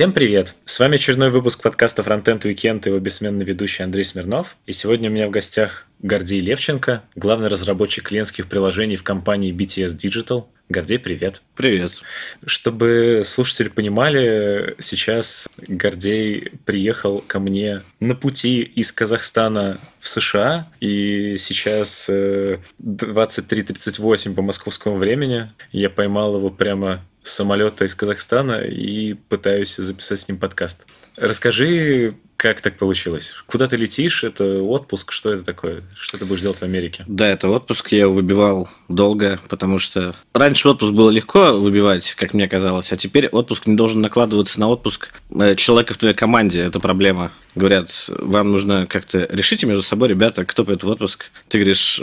Всем привет! С вами очередной выпуск подкаста «Фронтенд Уикенд» и его бессменный ведущий Андрей Смирнов. И сегодня у меня в гостях Гордей Левченко, главный разработчик клиентских приложений в компании BTS Digital. Гордей, привет. Привет. Чтобы слушатели понимали, сейчас Гордей приехал ко мне на пути из Казахстана в США, и сейчас 23.38 э, по московскому времени. Я поймал его прямо самолета из Казахстана и пытаюсь записать с ним подкаст. Расскажи как так получилось? Куда ты летишь? Это отпуск? Что это такое? Что ты будешь делать в Америке? Да, это отпуск. Я его выбивал долго, потому что раньше отпуск было легко выбивать, как мне казалось, а теперь отпуск не должен накладываться на отпуск э, человека в твоей команде. Это проблема. Говорят, вам нужно как-то решить между собой, ребята, кто пойдет в отпуск. Ты говоришь,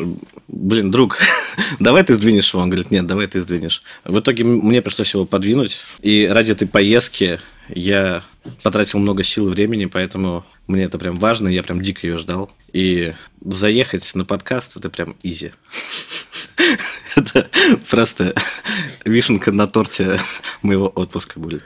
блин, друг, давай ты сдвинешь его. Он говорит, нет, давай ты сдвинешь. В итоге мне пришлось его подвинуть. И ради этой поездки я потратил много сил и времени, поэтому мне это прям важно, я прям дико ее ждал. И заехать на подкаст это прям изи. Это просто вишенка на торте моего отпуска будет.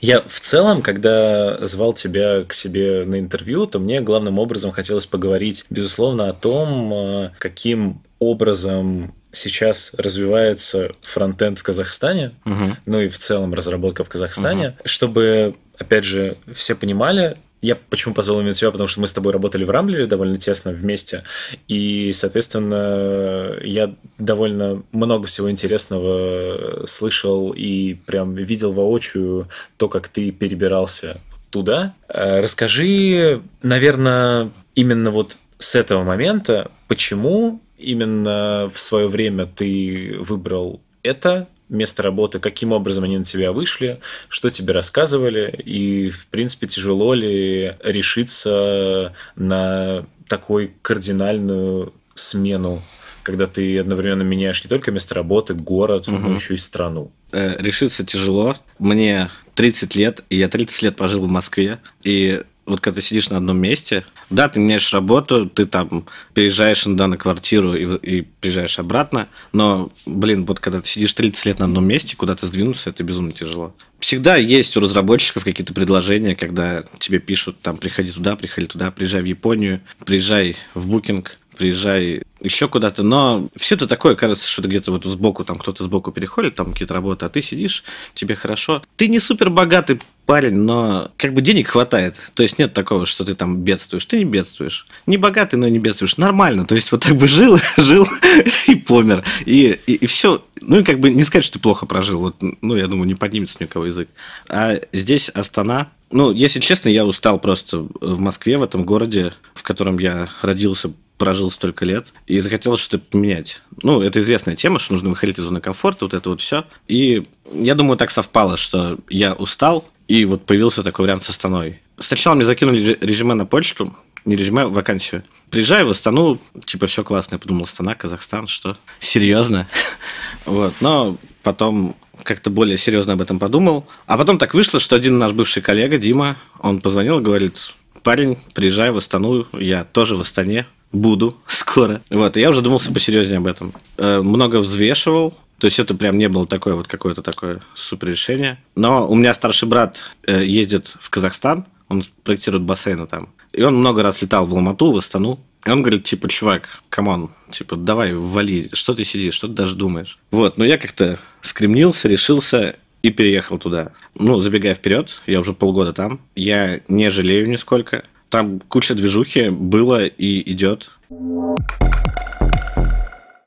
Я в целом, когда звал тебя к себе на интервью, то мне главным образом хотелось поговорить, безусловно, о том, э, каким образом сейчас развивается фронтенд в Казахстане, угу. ну и в целом разработка в Казахстане, угу. чтобы, опять же, все понимали, я почему позвал именно тебя, потому что мы с тобой работали в Рамблере довольно тесно вместе, и, соответственно, я довольно много всего интересного слышал и прям видел воочию то, как ты перебирался туда. Э, расскажи, наверное, именно вот с этого момента, почему именно в свое время ты выбрал это место работы, каким образом они на тебя вышли, что тебе рассказывали, и, в принципе, тяжело ли решиться на такой кардинальную смену, когда ты одновременно меняешь не только место работы, город, угу. но еще и страну. Э, решиться тяжело. Мне 30 лет, и я 30 лет пожил в Москве, и вот когда ты сидишь на одном месте, да, ты меняешь работу, ты там переезжаешь иногда на квартиру и, и приезжаешь обратно, но, блин, вот когда ты сидишь 30 лет на одном месте, куда-то сдвинуться, это безумно тяжело. Всегда есть у разработчиков какие-то предложения, когда тебе пишут, там, приходи туда, приходи туда, приезжай в Японию, приезжай в Booking приезжай еще куда-то, но все это такое, кажется, что где-то вот сбоку, там кто-то сбоку переходит, там какие-то работы, а ты сидишь, тебе хорошо. Ты не супер богатый парень, но как бы денег хватает. То есть нет такого, что ты там бедствуешь. Ты не бедствуешь. Не богатый, но не бедствуешь. Нормально. То есть вот так бы жил, жил и помер. И, и, и все. Ну и как бы не сказать, что ты плохо прожил. Вот, ну, я думаю, не поднимется ни у кого язык. А здесь Астана, ну, если честно, я устал просто в Москве, в этом городе, в котором я родился, прожил столько лет, и захотелось что-то поменять. Ну, это известная тема, что нужно выходить из зоны комфорта, вот это вот все. И я думаю, так совпало, что я устал, и вот появился такой вариант со Станой. Сначала мне закинули резюме на почту, не резюме, а вакансию. Приезжаю в Астану, типа, все классно. Я подумал, Астана, Казахстан, что? Серьезно? вот, но потом как-то более серьезно об этом подумал. А потом так вышло, что один наш бывший коллега, Дима, он позвонил и говорит, парень, приезжай в Астану, я тоже в Астане, буду скоро. Вот, я уже думался посерьезнее об этом. Э, много взвешивал, то есть это прям не было такое вот какое-то такое супер решение. Но у меня старший брат э, ездит в Казахстан, он проектирует бассейны там. И он много раз летал в Ломату, в Астану. И он говорит, типа, чувак, камон, типа, давай, вали, что ты сидишь, что ты даже думаешь. Вот, но я как-то скремнился, решился и переехал туда. Ну, забегая вперед, я уже полгода там, я не жалею нисколько. Там куча движухи было и идет.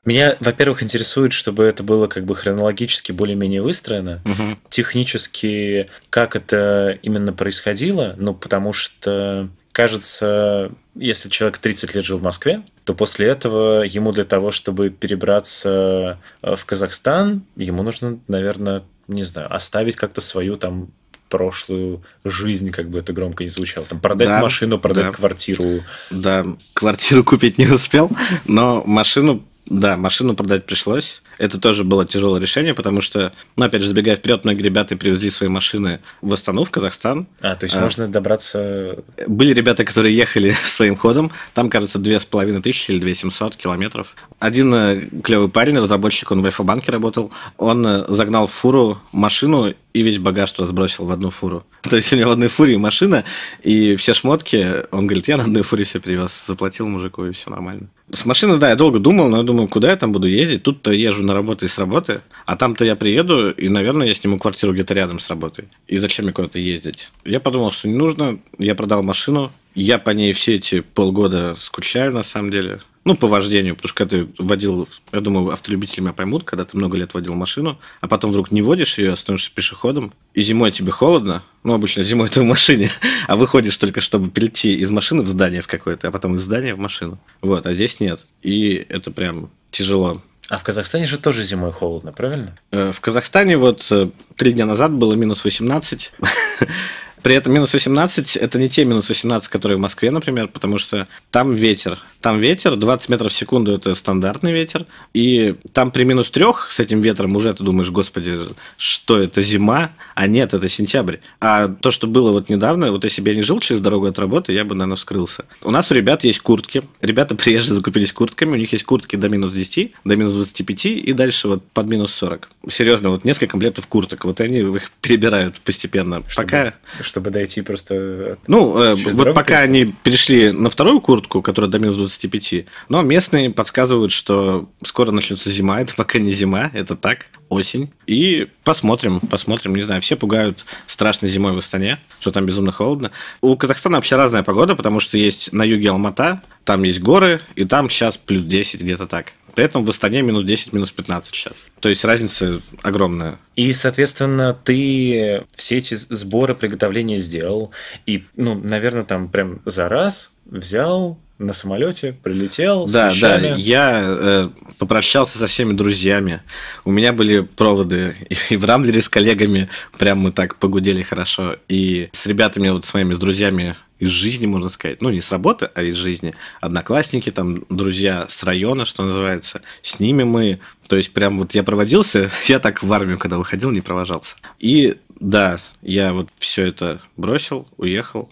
Меня, во-первых, интересует, чтобы это было как бы хронологически более-менее выстроено. Угу. Технически, как это именно происходило, ну, потому что, кажется, если человек 30 лет жил в Москве, то после этого ему для того, чтобы перебраться э, в Казахстан, ему нужно, наверное, не знаю, оставить как-то свою там прошлую жизнь, как бы это громко не звучало. Там продать да, машину, продать да. квартиру. Да, квартиру купить не успел, но машину, да, машину продать пришлось. Это тоже было тяжелое решение, потому что, ну, опять же, забегая вперед, многие ребята привезли свои машины в Астану, в Казахстан. А, то есть а, можно добраться... Были ребята, которые ехали своим ходом. Там, кажется, две с половиной тысячи или две семьсот километров. Один э, клевый парень, разработчик, он в Альфа-банке работал, он э, загнал в фуру машину и весь багаж туда сбросил в одну фуру. То есть у него в одной фуре машина, и все шмотки. Он говорит, я на одной фуре все привез. Заплатил мужику, и все нормально. С машины, да, я долго думал, но я думаю, куда я там буду ездить? Тут-то езжу на работу и с работы, а там-то я приеду, и, наверное, я сниму квартиру где-то рядом с работой. И зачем мне куда-то ездить? Я подумал, что не нужно, я продал машину, я по ней все эти полгода скучаю, на самом деле. Ну, по вождению, потому что когда ты водил, я думаю, автолюбители меня поймут, когда ты много лет водил машину, а потом вдруг не водишь ее, становишься пешеходом, и зимой тебе холодно, ну, обычно зимой ты в машине, а выходишь только, чтобы перейти из машины в здание в какое-то, а потом из здания в машину. Вот, а здесь нет. И это прям тяжело. А в Казахстане же тоже зимой холодно, правильно? Э, в Казахстане вот э, три дня назад было минус 18. При этом минус 18 это не те минус 18, которые в Москве, например, потому что там ветер. Там ветер, 20 метров в секунду это стандартный ветер. И там при минус 3 с этим ветром уже ты думаешь, господи, что это зима? А нет, это сентябрь. А то, что было вот недавно, вот если бы я не жил через дорогу от работы, я бы, наверное, вскрылся. У нас у ребят есть куртки. Ребята приезжие закупились куртками, у них есть куртки до минус 10, до минус 25 и дальше вот под минус 40. Серьезно, вот несколько комплектов курток. Вот они их перебирают постепенно. Чтобы, Пока чтобы дойти просто... Э, ну, э, вот пока прийти. они перешли на вторую куртку, которая до минус 25, но местные подсказывают, что скоро начнется зима, это пока не зима, это так, осень. И посмотрим, посмотрим, не знаю, все пугают страшной зимой в Астане, что там безумно холодно. У Казахстана вообще разная погода, потому что есть на юге Алмата, там есть горы, и там сейчас плюс 10 где-то так. При этом в Астане минус 10, минус 15 сейчас. То есть разница огромная. И, соответственно, ты все эти сборы приготовления сделал. И, ну, наверное, там прям за раз взял на самолете, прилетел. Да, да, я э, попрощался со всеми друзьями. У меня были проводы и в Рамблере с коллегами, прям мы так погудели хорошо. И с ребятами, вот с моими с друзьями из жизни, можно сказать, ну не с работы, а из жизни, одноклассники, там, друзья с района, что называется, с ними мы, то есть прям вот я проводился, я так в армию, когда выходил, не провожался. И да, я вот все это бросил, уехал.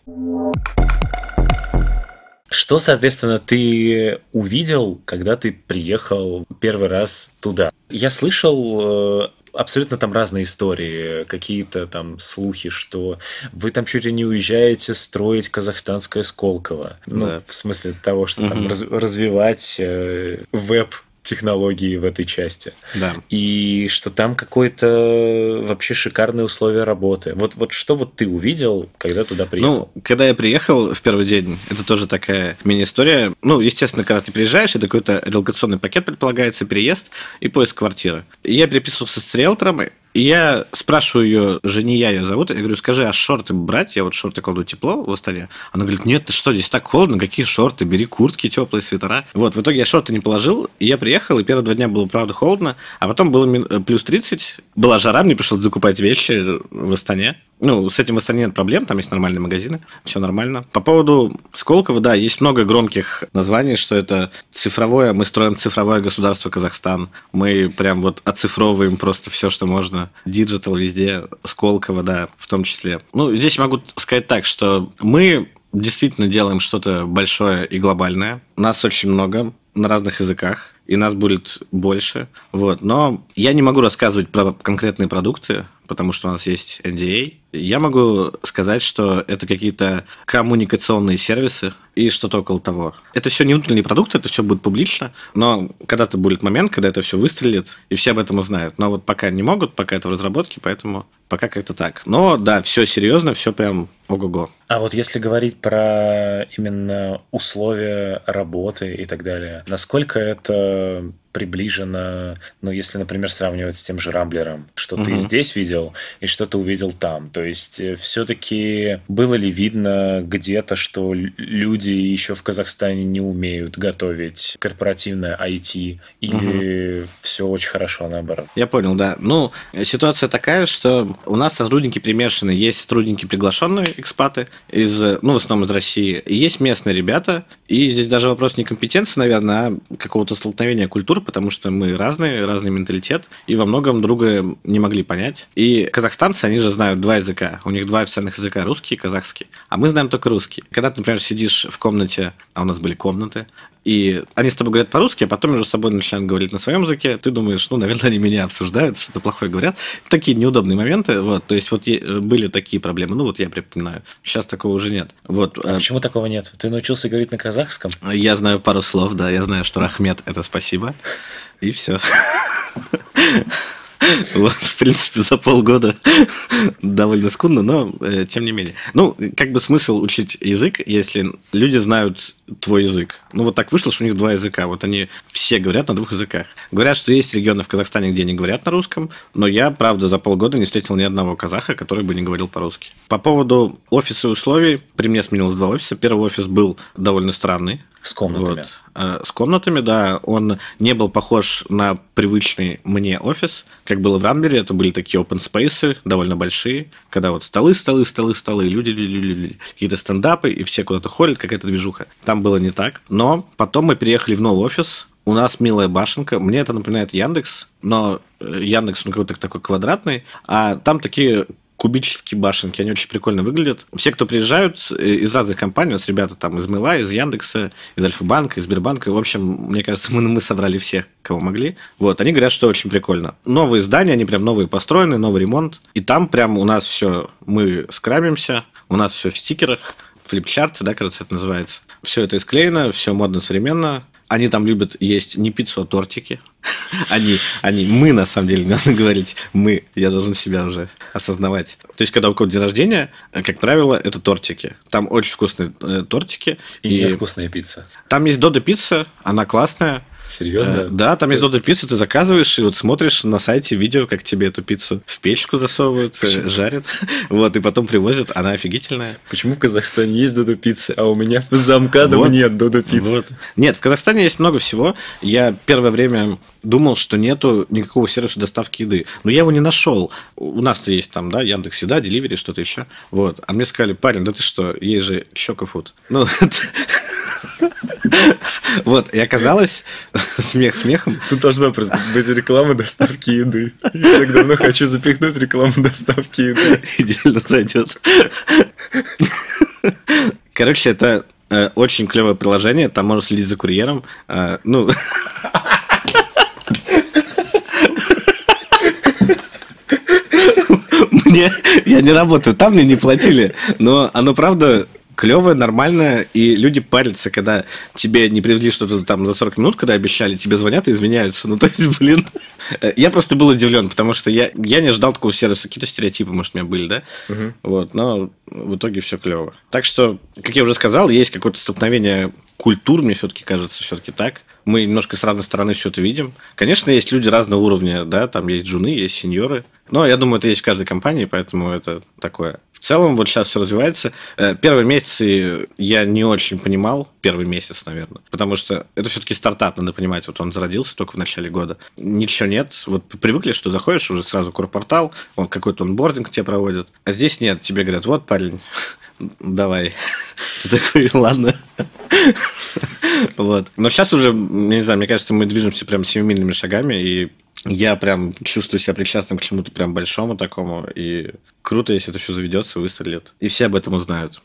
Что, соответственно, ты увидел, когда ты приехал первый раз туда? Я слышал э, абсолютно там разные истории, какие-то там слухи, что вы там чуть ли не уезжаете строить казахстанское Сколково. Ну, да. Ну, в смысле того, что угу. там раз, развивать э, веб технологии в этой части. Да. И что там какое-то вообще шикарные условия работы. Вот, вот что вот ты увидел, когда туда ну, приехал? Ну, когда я приехал в первый день, это тоже такая мини-история. Ну, естественно, когда ты приезжаешь, это какой-то релокационный пакет предполагается, переезд и поиск квартиры. И я переписывался с риэлтором, и я спрашиваю ее, жения ее зовут, я говорю, скажи, а шорты брать? Я вот шорты кладу тепло в столе. Она говорит, нет, ты что, здесь так холодно, какие шорты, бери куртки, теплые свитера. Вот, в итоге я шорты не положил, и я приехал, и первые два дня было, правда, холодно, а потом было э, плюс 30, была жара, мне пришлось докупать вещи в Астане. Ну, с этим в стране нет проблем, там есть нормальные магазины, все нормально. По поводу Сколково, да, есть много громких названий, что это цифровое, мы строим цифровое государство Казахстан, мы прям вот оцифровываем просто все, что можно, диджитал везде, Сколково, да, в том числе. Ну, здесь могу сказать так, что мы действительно делаем что-то большое и глобальное. Нас очень много на разных языках и нас будет больше. Вот. Но я не могу рассказывать про конкретные продукты, потому что у нас есть NDA. Я могу сказать, что это какие-то коммуникационные сервисы, и что-то около того. Это все не внутренний продукт, это все будет публично, но когда-то будет момент, когда это все выстрелит, и все об этом узнают. Но вот пока не могут, пока это в разработке, поэтому пока как-то так. Но да, все серьезно, все прям ого-го. А вот если говорить про именно условия работы и так далее, насколько это приближено, ну, если, например, сравнивать с тем же Рамблером, что угу. ты здесь видел и что ты увидел там. То есть, э, все-таки было ли видно где-то, что люди люди еще в Казахстане не умеют готовить корпоративное IT, или угу. все очень хорошо наоборот. Я понял, да. Ну, ситуация такая, что у нас сотрудники примешаны. Есть сотрудники приглашенные, экспаты, из, ну, в основном из России. Есть местные ребята, и здесь даже вопрос не компетенции, наверное, а какого-то столкновения культур, потому что мы разные, разный менталитет, и во многом друга не могли понять. И казахстанцы, они же знают два языка. У них два официальных языка, русский и казахский. А мы знаем только русский. Когда ты, например, сидишь в комнате, а у нас были комнаты, и они с тобой говорят по-русски, а потом между собой начинают говорить на своем языке. Ты думаешь, ну, наверное, они меня обсуждают, что-то плохое говорят. Такие неудобные моменты. Вот, то есть вот были такие проблемы. Ну, вот я припоминаю. Сейчас такого уже нет. Вот. А э, почему такого нет? Ты научился говорить на казахском? Я знаю пару слов, да. Я знаю, что Рахмет – это спасибо. И все. Вот, в принципе, за полгода довольно скудно, но э, тем не менее. Ну, как бы смысл учить язык, если люди знают твой язык. Ну, вот так вышло, что у них два языка. Вот они все говорят на двух языках. Говорят, что есть регионы в Казахстане, где не говорят на русском, но я, правда, за полгода не встретил ни одного казаха, который бы не говорил по-русски. По поводу офиса и условий, при мне сменилось два офиса. Первый офис был довольно странный. С комнатами. Вот. А, с комнатами, да. Он не был похож на привычный мне офис, как было в Рамбере, Это были такие open spaces, довольно большие, когда вот столы, столы, столы, столы, люди, люди, люди какие-то стендапы, и все куда-то ходят, какая-то движуха. Там было не так. Но потом мы переехали в новый офис, у нас милая башенка. Мне это напоминает Яндекс, но э, Яндекс, он какой-то такой квадратный, а там такие кубические башенки, они очень прикольно выглядят. Все, кто приезжают э, из разных компаний, у нас ребята там из Мила из Яндекса, из Альфа-банка, из Сбербанка, в общем, мне кажется, мы, мы собрали всех, кого могли. Вот, они говорят, что очень прикольно. Новые здания, они прям новые построены, новый ремонт, и там прям у нас все, мы скрабимся, у нас все в стикерах, флипчарты, да, кажется, это называется. Все это исклеено, все модно, современно, они там любят есть не пиццу, а тортики. Они, они, мы, на самом деле, надо говорить, мы, я должен себя уже осознавать. То есть, когда у кого-то день рождения, э, как правило, это тортики. Там очень вкусные э, тортики. И, и... вкусная пицца. Там есть Дода пицца, она классная, Серьезно? Э, да, там есть Додо пиццу, ты заказываешь и вот смотришь на сайте видео, как тебе эту пиццу в печку засовывают, э, жарят, вот, и потом привозят, она офигительная. Почему в Казахстане есть Додо пиццы, а у меня в МКАДом вот. нет Додо пиццы? Нет, в Казахстане есть много всего. Я первое время думал, что нету никакого сервиса доставки еды. Но я его не нашел. У нас-то есть там, да, Яндекс Еда, Деливери, что-то еще. Вот. А мне сказали, парень, да ты что, есть же Щека Фуд. Ну, Вот, и оказалось, смех смехом. Тут должна просто быть реклама доставки еды. Я так давно хочу запихнуть рекламу доставки еды. Идеально зайдет. Короче, это э, очень клевое приложение, там можно следить за курьером. Э, ну... Мне, я не работаю, там мне не платили, но оно правда Клевое, нормальная, и люди парятся, когда тебе не привезли что-то там за 40 минут, когда обещали, тебе звонят и извиняются. Ну, то есть, блин, э, я просто был удивлен, потому что я, я не ждал такого сервиса. Какие-то стереотипы, может, у меня были, да? Угу. Вот, но в итоге все клево. Так что, как я уже сказал, есть какое-то столкновение культур, мне все-таки кажется, все-таки так. Мы немножко с разной стороны все это видим. Конечно, есть люди разного уровня, да, там есть джуны, есть сеньоры. Но я думаю, это есть в каждой компании, поэтому это такое целом вот сейчас все развивается. Э, первый месяц я не очень понимал, первый месяц, наверное, потому что это все-таки стартап, надо понимать, вот он зародился только в начале года, ничего нет, вот привыкли, что заходишь, уже сразу корпортал, он какой-то онбординг тебе проводит, а здесь нет, тебе говорят, вот парень, давай. Ты такой, ладно. Вот. Но сейчас уже, не знаю, мне кажется, мы движемся прям семимильными шагами, и я прям чувствую себя причастным к чему-то прям большому такому, и круто, если это все заведется, выстрелит. И все об этом узнают.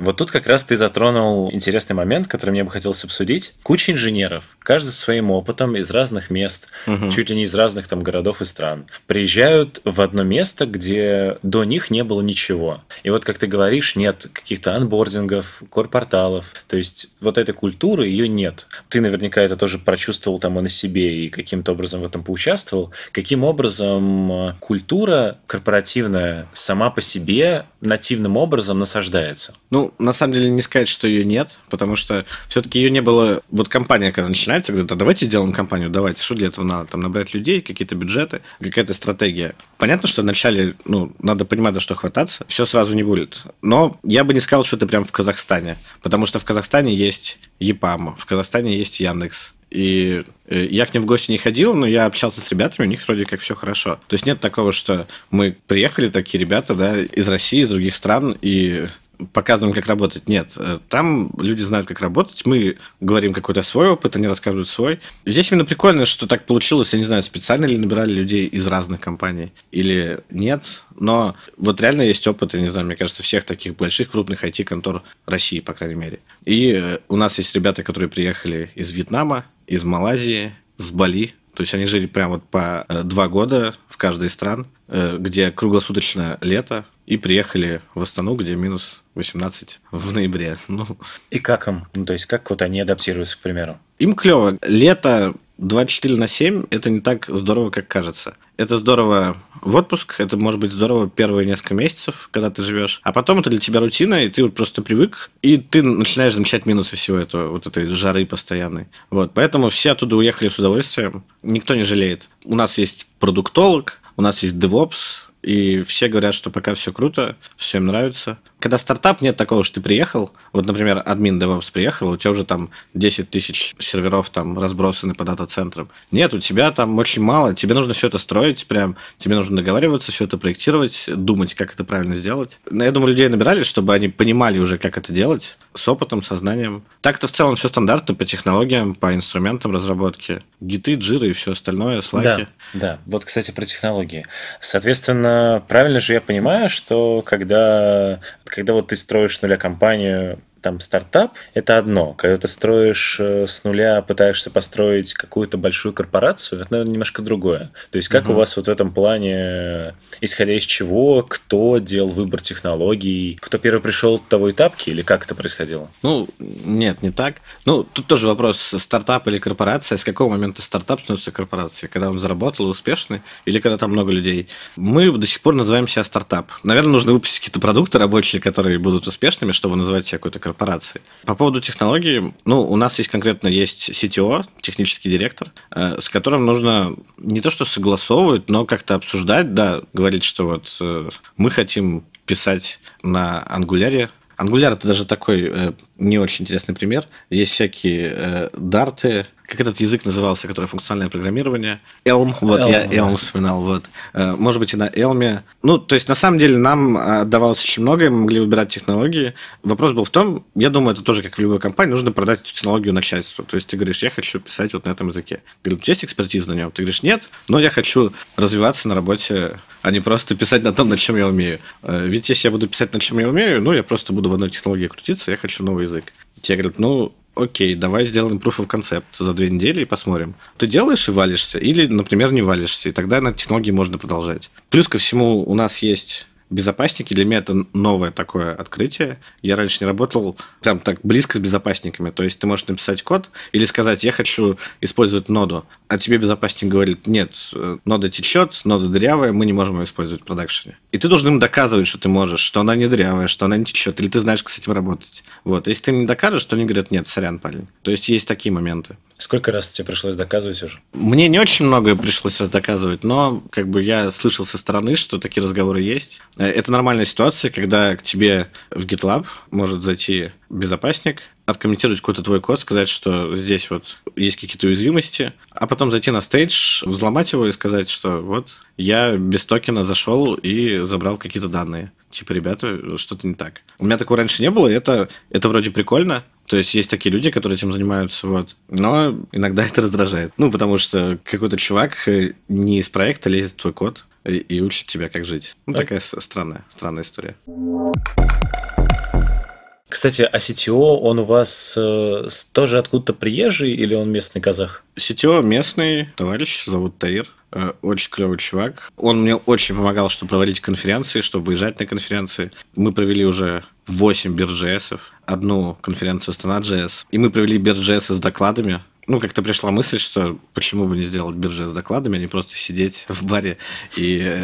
Вот тут как раз ты затронул интересный момент, который мне бы хотелось обсудить. Куча инженеров, каждый со своим опытом из разных мест, угу. чуть ли не из разных там городов и стран, приезжают в одно место, где до них не было ничего. И вот, как ты говоришь, нет каких-то анбордингов, корпорталов. То есть вот этой культуры ее нет. Ты наверняка это тоже прочувствовал там и на себе, и каким-то образом в этом поучаствовал. Каким образом э, культура корпоративная сама по себе нативным образом насаждается. Ну, на самом деле, не сказать, что ее нет, потому что все-таки ее не было. Вот компания, когда начинается, говорит, а давайте сделаем компанию, давайте, что для этого надо? Там набрать людей, какие-то бюджеты, какая-то стратегия. Понятно, что вначале, ну, надо понимать, за что хвататься, все сразу не будет. Но я бы не сказал, что это прям в Казахстане, потому что в Казахстане есть ЕПАМ, в Казахстане есть Яндекс, и э, я к ним в гости не ходил, но я общался с ребятами, у них вроде как все хорошо. То есть нет такого, что мы приехали, такие ребята, да, из России, из других стран, и показываем, как работать. Нет, э, там люди знают, как работать. Мы говорим какой-то свой опыт, они рассказывают свой. Здесь именно прикольно, что так получилось. Я не знаю, специально ли набирали людей из разных компаний или нет. Но вот реально есть опыт, я не знаю, мне кажется, всех таких больших, крупных IT-контор России, по крайней мере. И э, у нас есть ребята, которые приехали из Вьетнама, из Малайзии, с Бали. То есть они жили прямо вот по э, два года в каждой из стран, э, где круглосуточное лето, и приехали в Астану, где минус 18 в ноябре. Ну. И как им? Ну, то есть как вот они адаптируются, к примеру? Им клево. Лето 24 на 7 – это не так здорово, как кажется это здорово в отпуск, это может быть здорово первые несколько месяцев, когда ты живешь, а потом это для тебя рутина, и ты вот просто привык, и ты начинаешь замечать минусы всего этого, вот этой жары постоянной. Вот, поэтому все оттуда уехали с удовольствием, никто не жалеет. У нас есть продуктолог, у нас есть DevOps, и все говорят, что пока все круто, всем нравится когда стартап, нет такого, что ты приехал, вот, например, админ DevOps приехал, у тебя уже там 10 тысяч серверов там разбросаны по дата-центрам. Нет, у тебя там очень мало, тебе нужно все это строить прям, тебе нужно договариваться, все это проектировать, думать, как это правильно сделать. Я думаю, людей набирали, чтобы они понимали уже, как это делать, с опытом, сознанием. Так-то в целом все стандартно по технологиям, по инструментам разработки. Гиты, джиры и все остальное, слайки. Да, да. Вот, кстати, про технологии. Соответственно, правильно же я понимаю, что когда когда вот ты строишь с нуля компанию, там стартап – это одно. Когда ты строишь э, с нуля, пытаешься построить какую-то большую корпорацию, это, наверное, немножко другое. То есть как угу. у вас вот в этом плане, э, исходя из чего, кто делал выбор технологий, кто первый пришел к того и тапки, или как это происходило? Ну, нет, не так. Ну, тут тоже вопрос, э, стартап или корпорация, с какого момента стартап становится корпорацией? Когда он заработал, успешный, или когда там много людей? Мы до сих пор называем себя стартап. Наверное, нужно выпустить какие-то продукты рабочие, которые будут успешными, чтобы называть себя какой-то корпорацией корпорации. По поводу технологий, ну, у нас есть конкретно есть CTO, технический директор, э, с которым нужно не то что согласовывать, но как-то обсуждать, да, говорить, что вот э, мы хотим писать на ангуляре, Angular это даже такой э, не очень интересный пример. Есть всякие э, дарты, как этот язык назывался, который функциональное программирование? Elm, вот Elm, я Elm да. вспоминал, вот. Э, может быть, и на Elm. Ну, то есть, на самом деле, нам э, отдавалось очень многое, мы могли выбирать технологии. Вопрос был в том, я думаю, это тоже как в любой компании, нужно продать эту технологию начальству. То есть, ты говоришь, я хочу писать вот на этом языке. Говорит, есть экспертиза на нем? Ты говоришь, нет, но я хочу развиваться на работе, а не просто писать на том, на чем я умею. Э, ведь если я буду писать на чем я умею, ну, я просто буду в одной технологии крутиться, я хочу новый язык. Тебе говорят, ну, окей, давай сделаем proof of concept за две недели и посмотрим. Ты делаешь и валишься, или, например, не валишься, и тогда на технологии можно продолжать. Плюс ко всему у нас есть безопасники. Для меня это новое такое открытие. Я раньше не работал прям так близко с безопасниками. То есть ты можешь написать код или сказать, я хочу использовать ноду. А тебе безопасник говорит, нет, э, нода течет, нода дырявая, мы не можем ее использовать в продакшене. И ты должен им доказывать, что ты можешь, что она не дрявая, что она не течет, или ты знаешь, как с этим работать. Вот. Если ты им не докажешь, то они говорят, нет, сорян, парень. То есть есть такие моменты. Сколько раз тебе пришлось доказывать уже? Мне не очень много пришлось раз доказывать, но как бы я слышал со стороны, что такие разговоры есть. Э, это нормальная ситуация, когда к тебе в GitLab может зайти безопасник откомментировать какой-то твой код, сказать, что здесь вот есть какие-то уязвимости, а потом зайти на стейдж, взломать его и сказать, что вот я без токена зашел и забрал какие-то данные. Типа, ребята, что-то не так. У меня такого раньше не было, и это, это вроде прикольно, то есть есть такие люди, которые этим занимаются, вот. Но иногда это раздражает. Ну, потому что какой-то чувак э, не из проекта лезет в твой код и, и учит тебя, как жить. Ну, так. такая странная, странная история. Кстати, а Сетио, он у вас э, тоже откуда-то приезжий или он местный казах? Сетио местный товарищ, зовут Таир. Э, очень клевый чувак. Он мне очень помогал, чтобы проводить конференции, чтобы выезжать на конференции. Мы провели уже 8 бирджесов, одну конференцию Astana.js, и мы провели бирджесы с докладами ну, как-то пришла мысль, что почему бы не сделать биржи с докладами, а не просто сидеть в баре и,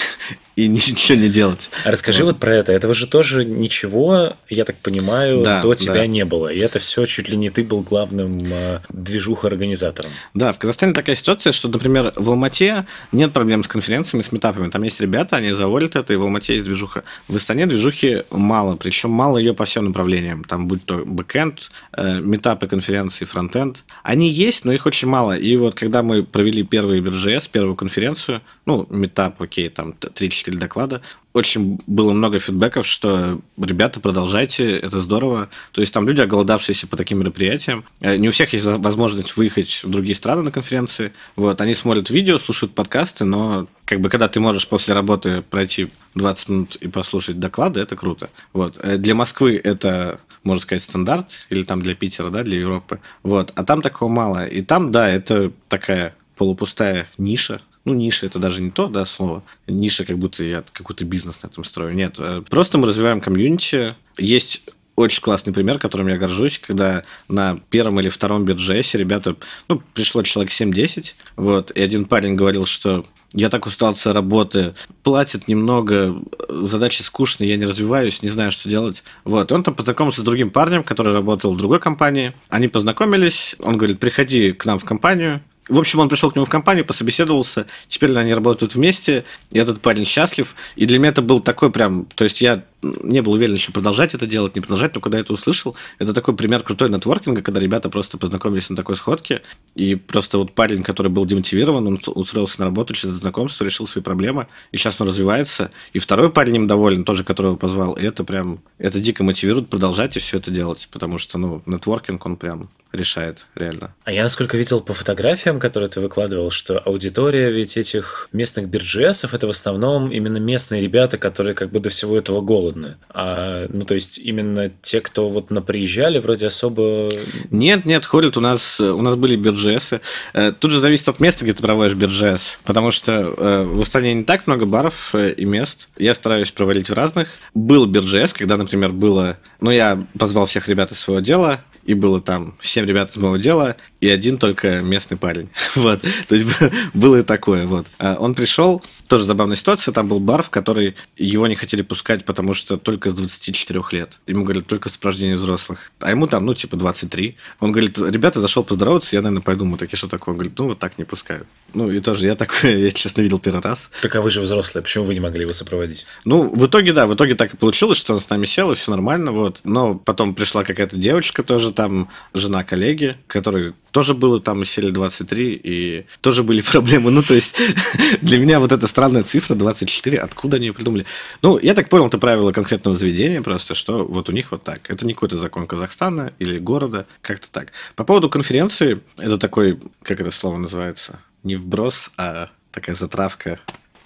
и ничего не делать. А расскажи вот. вот про это. Этого же тоже ничего, я так понимаю, да, до тебя да. не было. И это все чуть ли не ты был главным э, а, движуха-организатором. Да, в Казахстане такая ситуация, что, например, в Алмате нет проблем с конференциями, с метапами. Там есть ребята, они заводят это, и в Алмате есть движуха. В Астане движухи мало, причем мало ее по всем направлениям. Там будь то бэкэнд, э, метапы, конференции, фронтенд. Они есть, но их очень мало. И вот когда мы провели первый BGS, первую конференцию, ну, метап, окей, там 3-4 доклада, очень было много фидбэков, что ребята, продолжайте, это здорово. То есть там люди, оголодавшиеся по таким мероприятиям, э, не у всех есть возможность выехать в другие страны на конференции. Вот, они смотрят видео, слушают подкасты, но как бы когда ты можешь после работы пройти 20 минут и послушать доклады, это круто. Вот. Э, для Москвы это можно сказать, стандарт, или там для Питера, да, для Европы. Вот. А там такого мало. И там, да, это такая полупустая ниша, ну, ниша это даже не то, да, слово. Ниша, как будто я какой-то бизнес на этом строю. Нет, э, просто мы развиваем комьюнити. Есть очень классный пример, которым я горжусь, когда на первом или втором бюджете ребята, ну, пришло человек 7-10, вот, и один парень говорил, что я так устал от работы, платит немного, задачи скучные, я не развиваюсь, не знаю, что делать. Вот, и он там познакомился с другим парнем, который работал в другой компании, они познакомились, он говорит, приходи к нам в компанию, в общем, он пришел к нему в компанию, пособеседовался, теперь они работают вместе, и этот парень счастлив. И для меня это был такой прям, то есть я не был уверен еще продолжать это делать, не продолжать, но когда я это услышал, это такой пример крутой нетворкинга, когда ребята просто познакомились на такой сходке, и просто вот парень, который был демотивирован, он устроился на работу через это знакомство, решил свои проблемы, и сейчас он развивается. И второй парень им доволен, тоже которого позвал, и это прям, это дико мотивирует продолжать и все это делать, потому что, ну, нетворкинг, он прям решает реально. А я, насколько видел по фотографиям, которые ты выкладывал, что аудитория ведь этих местных бирджесов это в основном именно местные ребята, которые как бы до всего этого голодны. А, ну, то есть именно те, кто вот на приезжали вроде особо... Нет, нет, ходят у нас, у нас были бирджесы. Э, тут же зависит от места, где ты проводишь бирджес, потому что э, в Астане не так много баров э, и мест. Я стараюсь проводить в разных. Был бирджес, когда, например, было... Ну, я позвал всех ребят из своего дела, и было там семь ребят из моего дела, и один только местный парень. Вот. То есть было и такое. Вот. А он пришел, тоже забавная ситуация, там был бар, в который его не хотели пускать, потому что только с 24 лет. Ему говорят, только сопровождение взрослых. А ему там, ну, типа 23. Он говорит, ребята, зашел поздороваться, я, наверное, пойду. Мы такие, что такое? Он говорит, ну, вот так не пускают. Ну, и тоже я такое, я честно, видел первый раз. Так а вы же взрослые, почему вы не могли его сопроводить? Ну, в итоге, да, в итоге так и получилось, что он с нами сел, и все нормально, вот. Но потом пришла какая-то девочка тоже, там жена коллеги, которой тоже было там сели 23, и тоже были проблемы. Ну, то есть, для меня вот эта странная цифра 24, откуда они ее придумали? Ну, я так понял, это правило конкретного заведения просто, что вот у них вот так. Это не какой-то закон Казахстана или города, как-то так. По поводу конференции, это такой, как это слово называется, не вброс, а такая затравка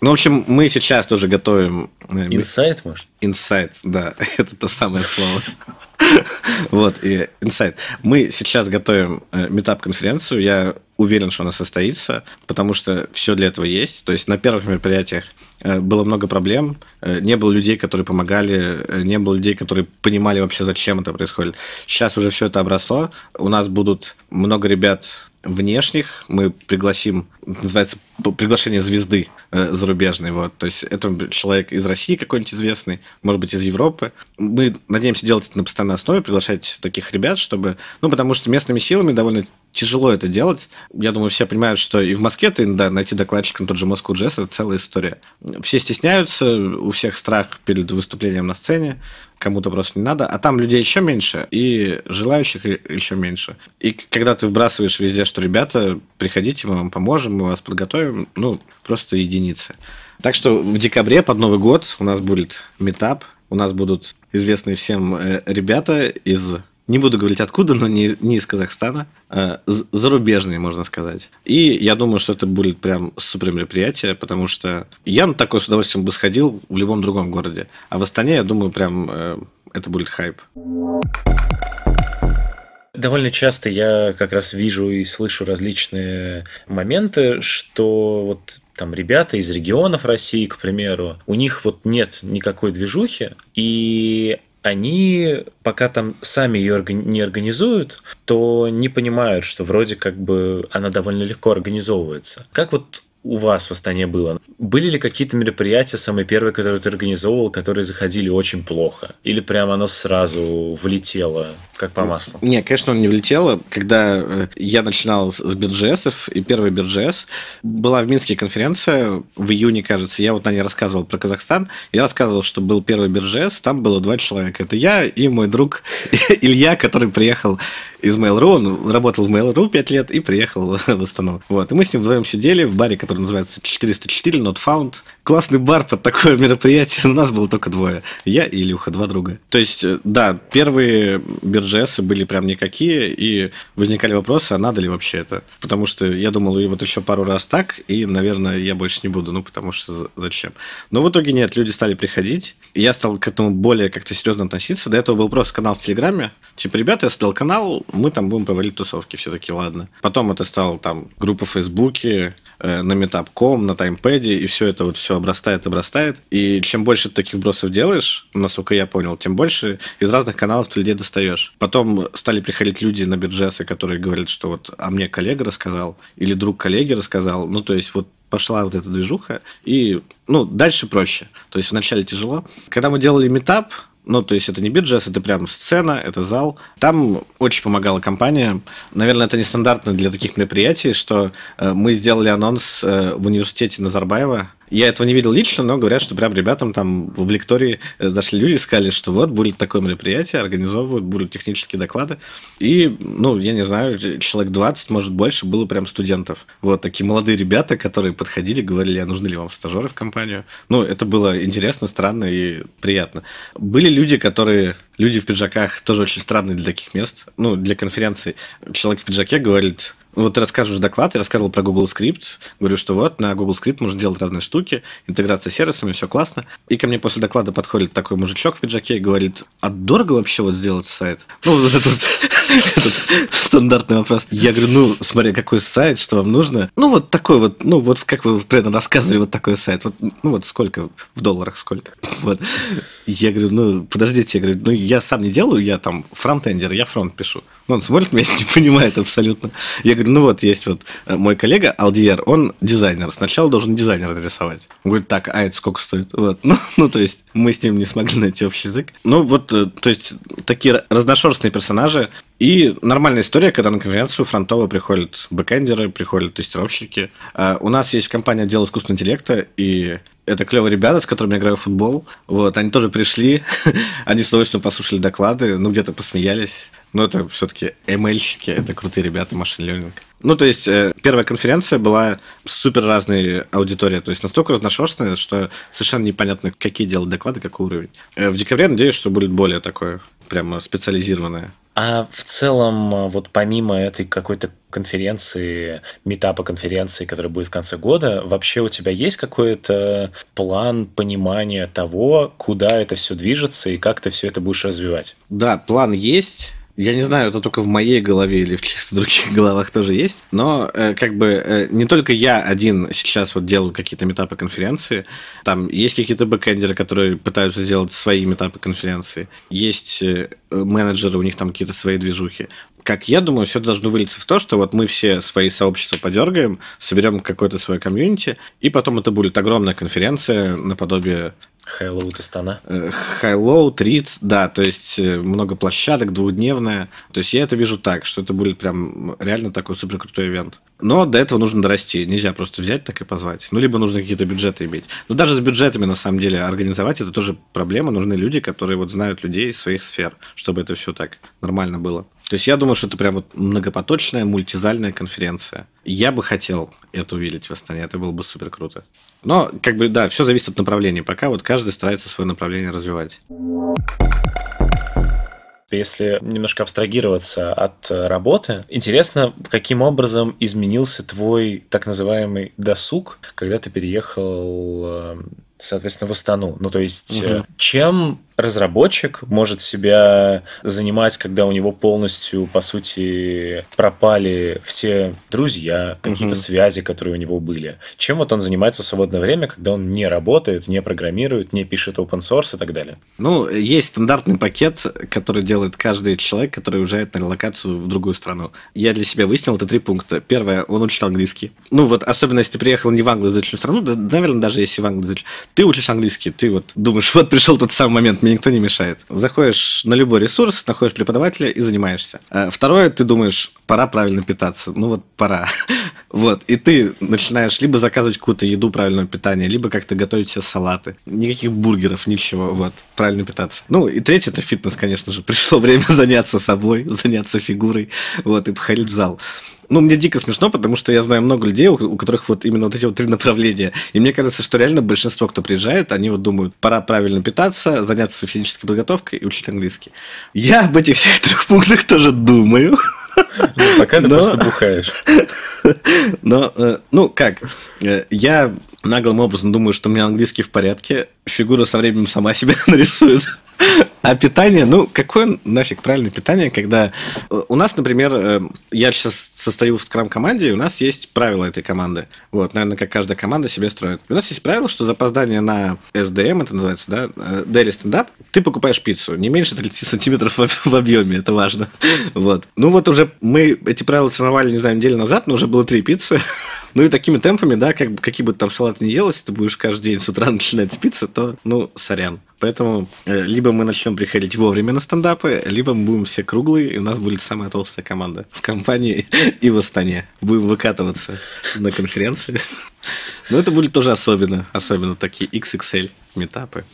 ну, в общем, мы сейчас тоже готовим... Э, Инсайт, может? Инсайт, да, это то самое слово. Вот, и инсайт. Мы сейчас готовим э, метап-конференцию. Я уверен, что она состоится, потому что все для этого есть. То есть на первых мероприятиях э, было много проблем, э, не было людей, которые помогали, не было людей, которые понимали вообще, зачем это происходит. Сейчас уже все это обросло. У нас будут много ребят внешних мы пригласим, называется приглашение звезды э, зарубежной, вот, то есть это человек из России какой-нибудь известный, может быть, из Европы. Мы надеемся делать это на постоянной основе, приглашать таких ребят, чтобы, ну, потому что местными силами довольно тяжело это делать. Я думаю, все понимают, что и в Москве ты да, найти докладчика на тот же Москву Jazz – это целая история. Все стесняются, у всех страх перед выступлением на сцене, кому-то просто не надо, а там людей еще меньше, и желающих еще меньше. И когда ты вбрасываешь везде, что ребята, приходите, мы вам поможем, мы вас подготовим, ну, просто единицы. Так что в декабре под Новый год у нас будет метап, у нас будут известные всем э, ребята из не буду говорить откуда, но не, не из Казахстана, а зарубежные, можно сказать. И я думаю, что это будет прям супер мероприятие, потому что я на такое с удовольствием бы сходил в любом другом городе. А в Астане, я думаю, прям э, это будет хайп. Довольно часто я как раз вижу и слышу различные моменты, что вот там ребята из регионов России, к примеру, у них вот нет никакой движухи, и они пока там сами ее не организуют, то не понимают, что вроде как бы она довольно легко организовывается. Как вот у вас в Астане было? Были ли какие-то мероприятия, самые первые, которые ты организовывал, которые заходили очень плохо? Или прямо оно сразу влетело, как по маслу? Не, конечно, оно не влетело. Когда э, я начинал с бирджесов, и первый бирджес, была в Минске конференция в июне, кажется, я вот на ней рассказывал про Казахстан, я рассказывал, что был первый биржес, там было два человека. Это я и мой друг Илья, который приехал из Mail.ru, он работал в Mail.ru 5 лет и приехал в Астану. Вот, и мы с ним вдвоем сидели в баре, который называется 404 Not Found классный бар под такое мероприятие. У нас было только двое. Я и Илюха, два друга. То есть, э, да, первые биржесы были прям никакие, и возникали вопросы, а надо ли вообще это. Потому что я думал, и вот еще пару раз так, и, наверное, я больше не буду, ну, потому что зачем. Но в итоге нет, люди стали приходить, я стал к этому более как-то серьезно относиться. До этого был просто канал в Телеграме. Типа, ребята, я создал канал, мы там будем проводить тусовки. Все таки ладно. Потом это стал там группа в Фейсбуке, Э, на метапком, на таймпеде, и все это вот все обрастает, обрастает. И чем больше ты таких бросов делаешь, насколько я понял, тем больше из разных каналов ты людей достаешь. Потом стали приходить люди на биржесы, которые говорят, что вот, а мне коллега рассказал, или друг коллеги рассказал. Ну, то есть вот пошла вот эта движуха, и, ну, дальше проще. То есть вначале тяжело. Когда мы делали метап, ну, то есть это не биджес, это прям сцена, это зал. Там очень помогала компания. Наверное, это нестандартно для таких мероприятий, что э, мы сделали анонс э, в университете Назарбаева я этого не видел лично, но говорят, что прям ребятам там в лектории э, зашли люди и сказали, что вот будет такое мероприятие, организовывают, будут технические доклады. И, ну, я не знаю, человек 20, может, больше было прям студентов. Вот такие молодые ребята, которые подходили, говорили, а нужны ли вам стажеры в компанию. Ну, это было интересно, странно и приятно. Были люди, которые люди в пиджаках тоже очень странные для таких мест, ну, для конференции Человек в пиджаке говорит, вот ты расскажешь доклад, я рассказывал про Google Script, говорю, что вот, на Google Script можно делать разные штуки, интеграция с сервисами, все классно. И ко мне после доклада подходит такой мужичок в пиджаке и говорит, а дорого вообще вот сделать сайт? Ну, вот этот, стандартный вопрос. Я говорю, ну, смотри, какой сайт, что вам нужно? Ну, вот такой вот, ну, вот как вы примерно рассказывали, вот такой сайт. Вот, ну, вот сколько, в долларах сколько? Вот. Я говорю, ну, подождите, я говорю, ну, я сам не делаю, я там фронтендер, я фронт пишу. Ну, он смотрит меня не понимает абсолютно. Я говорю, ну вот, есть вот э, мой коллега Алдиер, он дизайнер. Сначала должен дизайнер рисовать. Он говорит, так, а это сколько стоит? Вот. Ну, ну, то есть, мы с ним не смогли найти общий язык. Ну, вот, э, то есть, такие разношерстные персонажи. И нормальная история, когда на конференцию фронтово приходят бэкэндеры, приходят тестировщики. А у нас есть компания «Отдел искусственного интеллекта», и это клевые ребята, с которыми я играю в футбол. Вот, они тоже пришли, они с удовольствием послушали доклады, ну, где-то посмеялись. Но ну, это все-таки ML-щики, это крутые ребята, машин learning. Ну, то есть, э, первая конференция была супер разной аудитория, то есть настолько разношерстная, что совершенно непонятно, какие делать доклады, какой уровень. Э, в декабре надеюсь, что будет более такое прямо специализированное. А в целом, э, вот помимо этой какой-то конференции, метапа конференции, которая будет в конце года, вообще у тебя есть какой-то план понимания того, куда это все движется и как ты все это будешь развивать? Да, план есть я не знаю, это только в моей голове или в чьих-то других головах тоже есть, но э, как бы э, не только я один сейчас вот делаю какие-то метапы конференции, там есть какие-то бэкэндеры, которые пытаются сделать свои метапы конференции, есть э, менеджеры, у них там какие-то свои движухи как я думаю, все должно вылиться в то, что вот мы все свои сообщества подергаем, соберем какое-то свое комьюнити, и потом это будет огромная конференция наподобие Хайлоут и стана. Хайлоут, да, то есть э, много площадок, двухдневная. То есть я это вижу так, что это будет прям реально такой супер крутой ивент. Но до этого нужно дорасти. Нельзя просто взять так и позвать. Ну, либо нужно какие-то бюджеты иметь. Но ну, даже с бюджетами, на самом деле, организовать это тоже проблема. Нужны люди, которые вот знают людей из своих сфер, чтобы это все так нормально было. То есть я думаю, что это прям вот многопоточная мультизальная конференция. Я бы хотел это увидеть в Астане, это было бы супер круто. Но, как бы, да, все зависит от направления. Пока вот каждый старается свое направление развивать. Если немножко абстрагироваться от э, работы, интересно, каким образом изменился твой так называемый досуг, когда ты переехал э, соответственно, в Астану. Ну, то есть, угу. чем разработчик может себя занимать, когда у него полностью, по сути, пропали все друзья, какие-то угу. связи, которые у него были. Чем вот он занимается в свободное время, когда он не работает, не программирует, не пишет open source и так далее? Ну, есть стандартный пакет, который делает каждый человек, который уезжает на локацию в другую страну. Я для себя выяснил это три пункта. Первое, он учит английский. Ну, вот особенно если ты приехал не в англоязычную страну, да, наверное, даже если в англоязычную, ты учишь английский, ты вот думаешь, вот пришел тот самый момент, мне никто не мешает. Заходишь на любой ресурс, находишь преподавателя и занимаешься. Э, второе, ты думаешь, пора правильно питаться. Ну вот пора. Вот, и ты начинаешь либо заказывать какую-то еду правильного питания, либо как-то готовить все салаты. Никаких бургеров, ничего, вот, правильно питаться. Ну, и третье, это фитнес, конечно же. Пришло время заняться собой, заняться фигурой, вот, и походить в зал ну, мне дико смешно, потому что я знаю много людей, у, которых вот именно вот эти вот три направления. И мне кажется, что реально большинство, кто приезжает, они вот думают, пора правильно питаться, заняться физической подготовкой и учить английский. Я об этих всех трех пунктах тоже думаю. Ну, пока ты Но... просто бухаешь. Но, э, ну, как, э, я наглым образом думаю, что у меня английский в порядке, фигура со временем сама себя нарисует. А питание, ну, какое нафиг правильное питание, когда э, у нас, например, я сейчас состою в скрам-команде, и у нас есть правила этой команды. Вот, наверное, как каждая команда себе строит. У нас есть правило, что за опоздание на SDM, это называется, да, э, Daily Stand-Up, ты покупаешь пиццу не меньше 30 сантиметров в объеме, это важно. Вот. Ну вот уже мы эти правила сформовали, не знаю, неделю назад, но уже было три пиццы. Ну и такими темпами, да, как, какие бы там салаты не делать, ты будешь каждый день с утра начинать спиться, то, ну, сорян. Поэтому э, либо мы начнем приходить вовремя на стендапы, либо мы будем все круглые, и у нас будет самая толстая команда в компании и в Астане. Будем выкатываться на конференции. Но это будет тоже особенно, особенно такие XXL метапы.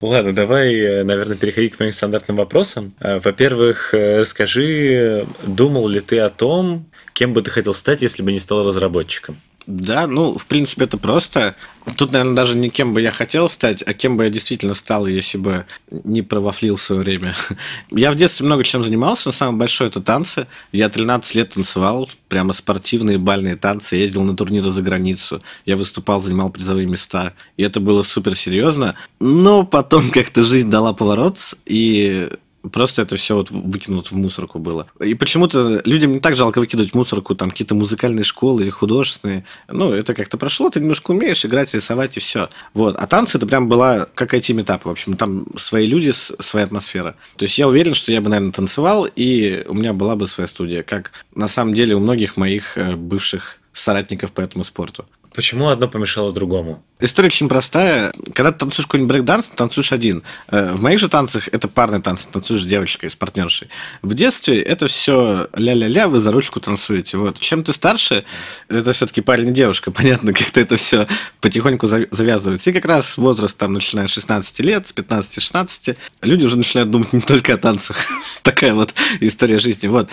Ладно, давай, э, наверное, переходить к моим стандартным вопросам. Э, во-первых, э, расскажи, думал ли ты о том, кем бы ты хотел стать, если бы не стал разработчиком? Да, ну, в принципе, это просто. Тут, наверное, даже не кем бы я хотел стать, а кем бы я действительно стал, если бы не провафлил свое время. Я в детстве много чем занимался, но самое большое – это танцы. Я 13 лет танцевал, прямо спортивные бальные танцы, ездил на турниры за границу, я выступал, занимал призовые места, и это было супер серьезно. Но потом как-то жизнь дала поворот, и Просто это все вот выкинут в мусорку было. И почему-то людям не так жалко выкидывать мусорку там какие-то музыкальные школы или художественные. Ну, это как-то прошло, ты немножко умеешь играть, рисовать и все. Вот. А танцы это прям была как этим этап, в общем. Там свои люди, своя атмосфера. То есть я уверен, что я бы, наверное, танцевал, и у меня была бы своя студия, как на самом деле у многих моих э, бывших соратников по этому спорту. Почему одно помешало другому? История очень простая. Когда ты танцуешь какой-нибудь брейк-данс, ты танцуешь один. Э, в моих же танцах это парный танц, ты танцуешь с девочкой, с партнершей. В детстве это все ля-ля-ля, вы за ручку танцуете. Вот. Чем ты старше, это все-таки парень и девушка, понятно, как-то это все потихоньку завязывается. И как раз возраст там начиная с 16 лет, с 15-16, люди уже начинают думать не только о танцах. Такая вот история жизни. Вот.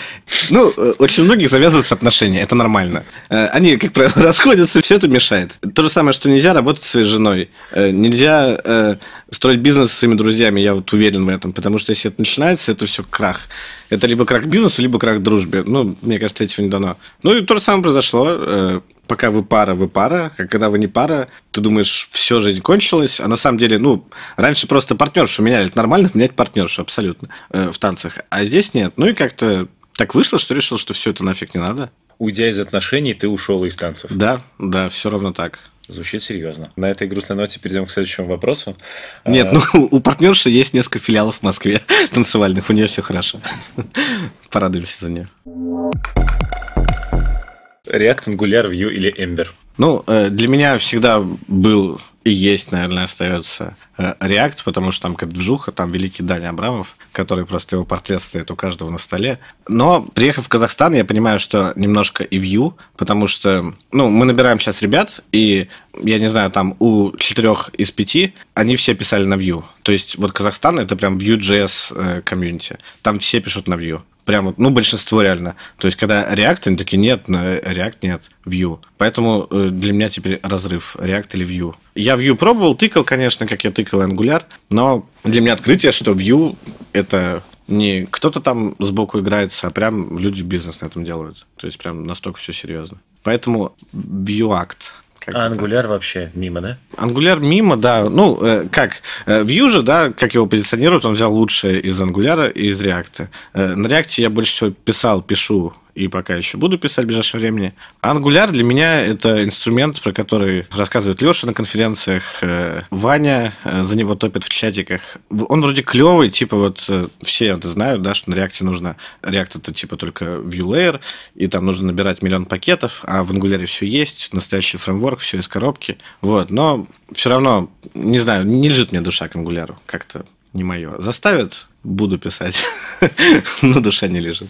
Ну, э, очень многих завязываются отношения, это нормально. Э, они, как правило, расходятся, все это мешает. То же самое, что нельзя работать работать со своей женой. Э, нельзя э, строить бизнес со своими друзьями, я вот уверен в этом. Потому что если это начинается, это все крах. Это либо крах бизнесу, либо крах дружбе. Ну, мне кажется, этого не дано. Ну, и то же самое произошло. Э, пока вы пара, вы пара, а когда вы не пара, ты думаешь, все, жизнь кончилась, а на самом деле, ну, раньше просто партнершу меняли, это нормально менять партнершу абсолютно в танцах, а здесь нет. Ну и как-то так вышло, что решил, что все это нафиг не надо. Уйдя из отношений, ты ушел из танцев. Да, да, все равно так. Звучит серьезно. На этой грустной ноте перейдем к следующему вопросу. Нет, а... ну у партнерши есть несколько филиалов в Москве танцевальных, у нее все хорошо. Порадуемся за нее. React, Angular, Vue или Ember? Ну, э, для меня всегда был и есть, наверное, остается э, React, потому что там как Джуха, там великий Даня Абрамов, который просто его портрет стоит у каждого на столе. Но, приехав в Казахстан, я понимаю, что немножко и вью, потому что, ну, мы набираем сейчас ребят, и, я не знаю, там у четырех из пяти они все писали на вью. То есть вот Казахстан это прям Vue.js э, комьюнити. Там все пишут на Vue. Прямо, ну, большинство реально. То есть, когда React, они такие, нет, React нет, Vue. Поэтому э, для меня теперь разрыв React или Vue. Я Vue пробовал, тыкал, конечно, как я тыкал Angular, но для меня открытие, что Vue — это не кто-то там сбоку играется, а прям люди бизнес на этом делают. То есть прям настолько все серьезно. Поэтому Vue Act а Angular вообще мимо, да? Angular мимо, да. Ну, э, как, э, Vue же, да, как его позиционируют, он взял лучшее из Angular и из React. Э, на React я больше всего писал, пишу и пока еще буду писать в ближайшем времени. Angular для меня это инструмент, про который рассказывает Леша на конференциях, э, Ваня э, за него топит в чатиках. Он вроде клевый, типа вот э, все это знают, да, что на React нужно... React это типа только view layer, и там нужно набирать миллион пакетов, а в Angular все есть, настоящий фреймворк, все из коробки. Вот, но все равно, не знаю, не лежит мне душа к Angular, как-то не мое. Заставят буду писать, но душа не лежит.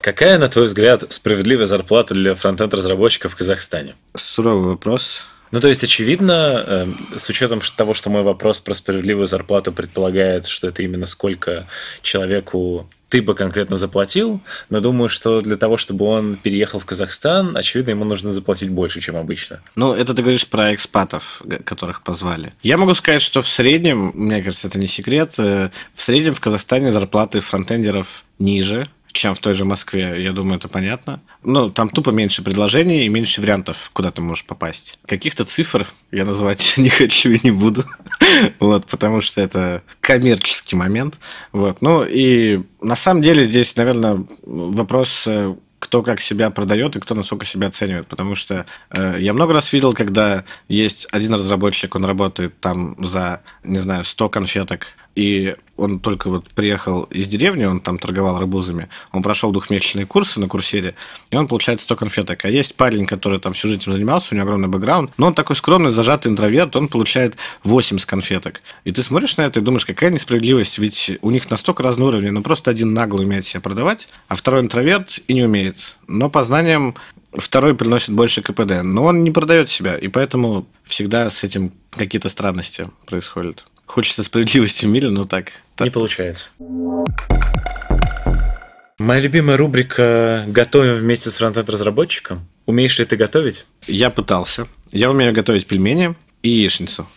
Какая, на твой взгляд, справедливая зарплата для фронтенд-разработчиков в Казахстане? Суровый вопрос. Ну, то есть, очевидно, э, с учетом того, что мой вопрос про справедливую зарплату предполагает, что это именно сколько человеку ты бы конкретно заплатил, но думаю, что для того, чтобы он переехал в Казахстан, очевидно, ему нужно заплатить больше, чем обычно. Ну, это ты говоришь про экспатов, которых позвали. Я могу сказать, что в среднем, мне кажется, это не секрет, э, в среднем в Казахстане зарплаты фронтендеров ниже, чем в той же Москве, я думаю, это понятно. Ну, там тупо меньше предложений и меньше вариантов, куда ты можешь попасть. Каких-то цифр я называть не хочу и не буду, вот, потому что это коммерческий момент, вот. Ну, и на самом деле здесь, наверное, вопрос э, кто как себя продает и кто насколько себя оценивает. Потому что э, я много раз видел, когда есть один разработчик, он работает там за, не знаю, 100 конфеток, и он только вот приехал из деревни, он там торговал рыбузами. он прошел двухмесячные курсы на курсере, и он получает 100 конфеток. А есть парень, который там всю жизнь этим занимался, у него огромный бэкграунд, но он такой скромный, зажатый интроверт, он получает 80 конфеток. И ты смотришь на это и думаешь, какая несправедливость, ведь у них настолько разные уровни, но ну, просто один наглый умеет себя продавать, а второй интроверт и не умеет. Но по знаниям второй приносит больше КПД, но он не продает себя, и поэтому всегда с этим какие-то странности происходят. Хочется справедливости в мире, но так. так. Не получается. Моя любимая рубрика «Готовим вместе с фронтенд-разработчиком». Умеешь ли ты готовить? Я пытался. Я умею готовить пельмени и яичницу.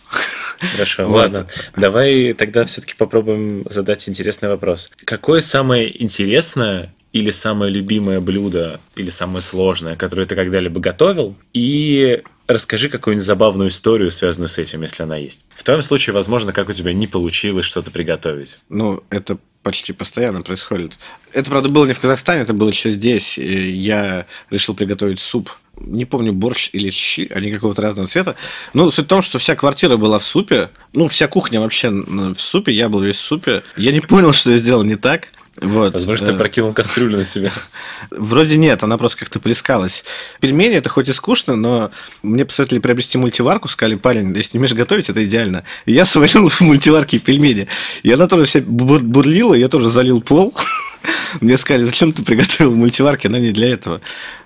Хорошо, вот. ладно. Давай тогда все-таки попробуем задать интересный вопрос. Какое самое интересное или самое любимое блюдо, или самое сложное, которое ты когда-либо готовил, и Расскажи какую-нибудь забавную историю, связанную с этим, если она есть. В твоем случае, возможно, как у тебя не получилось что-то приготовить. Ну, это почти постоянно происходит. Это, правда, было не в Казахстане, это было еще здесь. Э, я решил приготовить суп. Не помню, борщ или щи, они какого-то разного цвета. Ну, суть в том, что вся квартира была в супе. Ну, вся кухня вообще в супе, я был весь в супе. Я не понял, что я сделал не так. Вот. Возможно, э, ты прокинул кастрюлю на себя. Вроде нет, она просто как-то плескалась. Пельмени это хоть и скучно, но мне посоветовали приобрести мультиварку, сказали, парень, если не умеешь готовить, это идеально. И я сварил в мультиварке пельмени. И она тоже вся бур- бурлила, я тоже залил пол. Мне сказали, зачем ты приготовил мультиварки, она не для этого.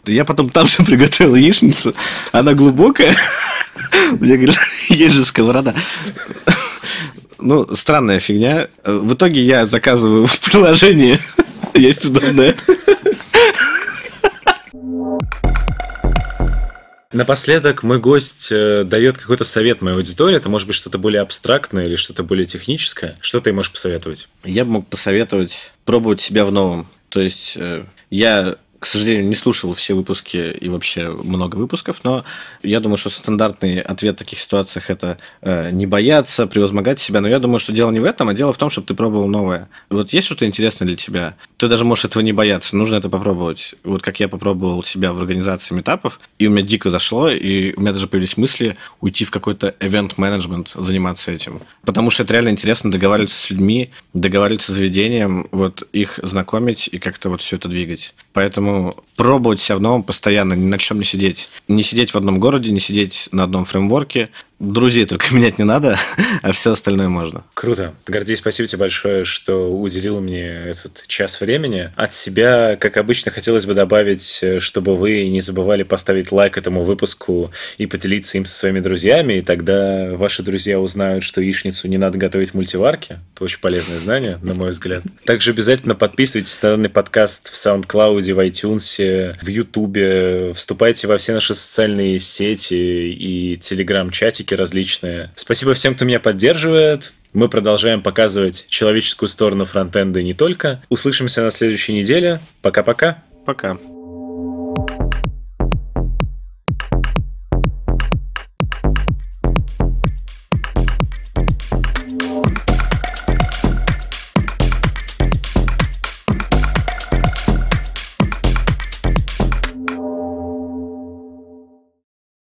Я потом там же приготовил яичницу, она глубокая. Мне говорят, есть же сковорода ну, странная фигня. В итоге я заказываю в приложении. Есть удобное. Напоследок мой гость э, дает какой-то совет моей аудитории. Это может быть что-то более абстрактное или что-то более техническое. Что ты можешь посоветовать? Я бы мог посоветовать пробовать себя в новом. То есть э, я к сожалению, не слушал все выпуски и вообще много выпусков, но я думаю, что стандартный ответ в таких ситуациях это э, не бояться, превозмогать себя. Но я думаю, что дело не в этом, а дело в том, чтобы ты пробовал новое. Вот есть что-то интересное для тебя? Ты даже можешь этого не бояться, нужно это попробовать. Вот как я попробовал себя в организации метапов, и у меня дико зашло, и у меня даже появились мысли уйти в какой-то event-менеджмент, заниматься этим. Потому что это реально интересно договариваться с людьми, договариваться с заведением, вот их знакомить и как-то вот все это двигать. Поэтому ну, пробовать себя в новом постоянно, ни на чем не сидеть. Не сидеть в одном городе, не сидеть на одном фреймворке, Друзей только менять не надо, а все остальное можно. Круто. Гордей, спасибо тебе большое, что уделил мне этот час времени. От себя, как обычно, хотелось бы добавить, э, чтобы вы не забывали поставить лайк этому выпуску и поделиться им со своими друзьями, и тогда ваши друзья узнают, что яичницу не надо готовить в мультиварке. Это очень полезное знание, на мой взгляд. Также обязательно подписывайтесь на данный подкаст в SoundCloud, в iTunes, в YouTube. Вступайте во все наши социальные сети и телеграм-чатики, мультики различные. Спасибо всем, кто меня поддерживает. Мы продолжаем показывать человеческую сторону фронтенда не только. Услышимся на следующей неделе. Пока-пока. Пока. -пока. Пока.